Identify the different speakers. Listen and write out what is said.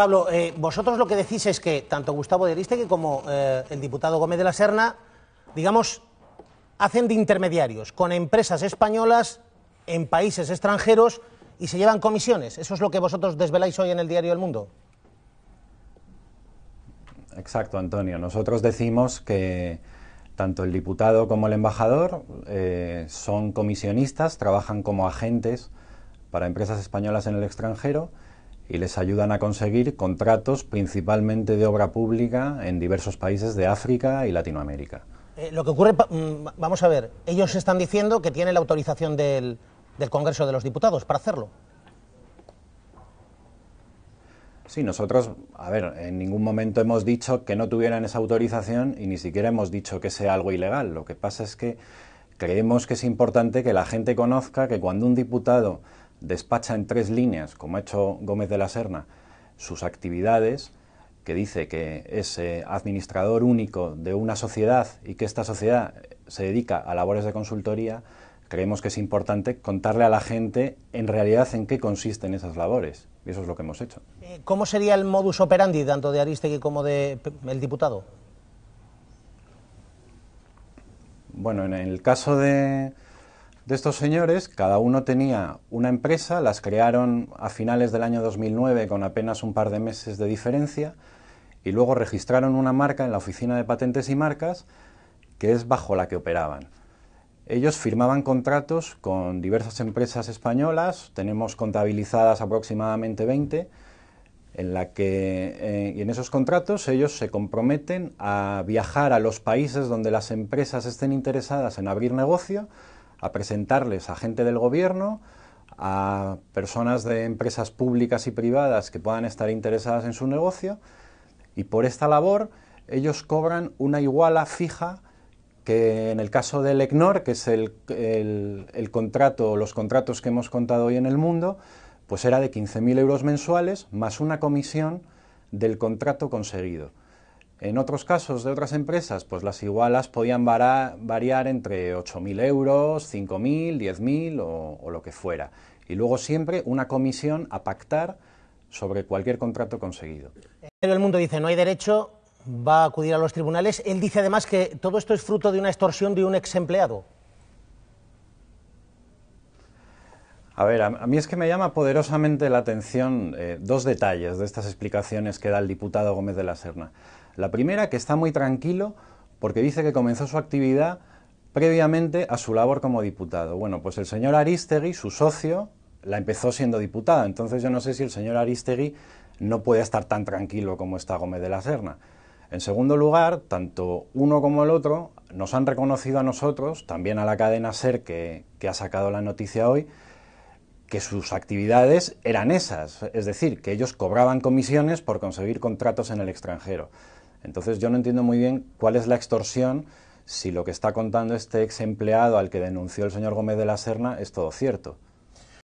Speaker 1: Pablo, eh, vosotros lo que decís es que tanto Gustavo de Aristegui como eh, el diputado Gómez de la Serna, digamos, hacen de intermediarios con empresas españolas en países extranjeros y se llevan comisiones. ¿Eso es lo que vosotros desveláis hoy en el diario El Mundo?
Speaker 2: Exacto, Antonio. Nosotros decimos que tanto el diputado como el embajador eh, son comisionistas, trabajan como agentes para empresas españolas en el extranjero y les ayudan a conseguir contratos principalmente de obra pública en diversos países de África y Latinoamérica.
Speaker 1: Eh, lo que ocurre, mm, vamos a ver, ellos están diciendo que tienen la autorización del, del Congreso de los Diputados para hacerlo. Sí,
Speaker 2: nosotros, a ver, en ningún momento hemos dicho que no tuvieran esa autorización y ni siquiera hemos dicho que sea algo ilegal. Lo que pasa es que creemos que es importante que la gente conozca que cuando un diputado despacha en tres líneas, como ha hecho Gómez de la Serna, sus actividades, que dice que es eh, administrador único de una sociedad y que esta sociedad se dedica a labores de consultoría, creemos que es importante contarle a la gente en realidad en qué consisten esas labores. Y eso es lo que hemos hecho.
Speaker 1: Eh, ¿Cómo sería el modus operandi tanto de Aristegui como del el diputado?
Speaker 2: Bueno, en el caso de, de estos señores, cada uno tenía una empresa, las crearon a finales del año 2009 con apenas un par de meses de diferencia y luego registraron una marca en la Oficina de Patentes y Marcas que es bajo la que operaban. Ellos firmaban contratos con diversas empresas españolas, tenemos contabilizadas aproximadamente 20, en la que eh, y en esos contratos ellos se comprometen a viajar a los países donde las empresas estén interesadas en abrir negocio a presentarles a gente del gobierno, a personas de empresas públicas y privadas que puedan estar interesadas en su negocio y por esta labor ellos cobran una iguala fija que en el caso del ECNOR, que es el, el, el contrato, los contratos que hemos contado hoy en el mundo, pues era de 15.000 euros mensuales más una comisión del contrato conseguido. En otros casos de otras empresas, pues las igualas podían variar entre 8.000 euros, 5.000, 10.000 o, o lo que fuera. Y luego siempre una comisión a pactar sobre cualquier contrato conseguido.
Speaker 1: Pero el mundo dice, no hay derecho, va a acudir a los tribunales. Él dice además que todo esto es fruto de una extorsión de un ex empleado.
Speaker 2: A ver, a, mí es que me llama poderosamente la atención eh, dos detalles de estas explicaciones que da el diputado Gómez de la Serna. La primera, que está muy tranquilo porque dice que comenzó su actividad previamente a su labor como diputado. Bueno, pues el señor Aristegui, su socio, la empezó siendo diputada. Entonces yo no sé si el señor Aristegui no puede estar tan tranquilo como está Gómez de la Serna. En segundo lugar, tanto uno como el otro nos han reconocido a nosotros, también a la cadena SER que ha sacado la noticia hoy, que sus actividades eran esas, es decir, que ellos cobraban comisiones por conseguir contratos en el extranjero. Entonces yo no entiendo muy bien cuál es la extorsión si lo que está contando este ex empleado al que denunció el señor Gómez de la Serna es todo cierto.